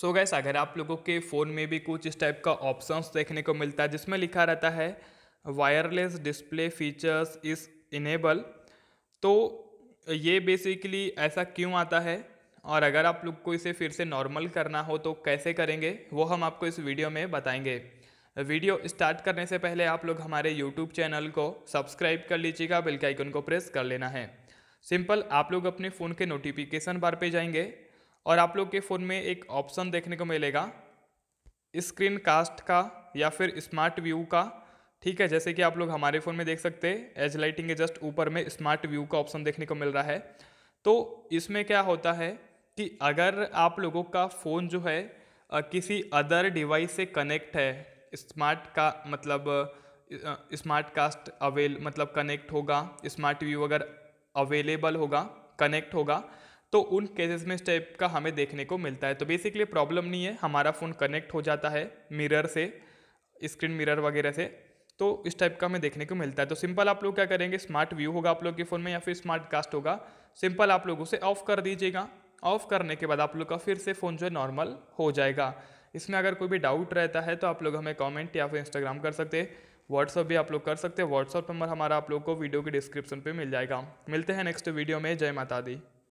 सो gas अगर आप लोगों के फ़ोन में भी कुछ इस टाइप का ऑप्शंस देखने को मिलता है जिसमें लिखा रहता है वायरलेस डिस्प्ले फीचर्स इस इनेबल तो ये बेसिकली ऐसा क्यों आता है और अगर आप लोग को इसे फिर से नॉर्मल करना हो तो कैसे करेंगे वो हम आपको इस वीडियो में बताएंगे वीडियो स्टार्ट करने से पहले आप लोग हमारे यूट्यूब चैनल को सब्सक्राइब कर लीजिएगा बेल के आइकन को प्रेस कर लेना है सिंपल आप लोग अपने फ़ोन के नोटिफिकेशन बार पे जाएंगे और आप लोग के फ़ोन में एक ऑप्शन देखने को मिलेगा स्क्रीन कास्ट का या फिर स्मार्ट व्यू का ठीक है जैसे कि आप लोग हमारे फ़ोन में देख सकते हैं एज लाइटिंग के जस्ट ऊपर में स्मार्ट व्यू का ऑप्शन देखने को मिल रहा है तो इसमें क्या होता है कि अगर आप लोगों का फ़ोन जो है किसी अदर डिवाइस से कनेक्ट है स्मार्ट का मतलब स्मार्ट कास्ट अवेल मतलब कनेक्ट होगा स्मार्ट व्यू अगर अवेलेबल होगा कनेक्ट होगा तो उन केसेस में इस टाइप का हमें देखने को मिलता है तो बेसिकली प्रॉब्लम नहीं है हमारा फ़ोन कनेक्ट हो जाता है मिरर से स्क्रीन मिरर वगैरह से तो इस टाइप का हमें देखने को मिलता है तो सिंपल आप लोग क्या करेंगे स्मार्ट व्यू होगा आप लोग के फ़ोन में या फिर स्मार्ट कास्ट होगा सिंपल आप लोग उसे ऑफ़ कर दीजिएगा ऑफ़ करने के बाद आप लोग का फिर से फ़ोन जो है नॉर्मल हो जाएगा इसमें अगर कोई भी डाउट रहता है तो आप लोग हमें कमेंट या फिर इंस्टाग्राम कर सकते हैं व्हाट्सअप भी आप लोग कर सकते हैं व्हाट्सअप नंबर हमारा आप लोग को वीडियो के डिस्क्रिप्शन पे मिल जाएगा मिलते हैं नेक्स्ट वीडियो में जय माता दी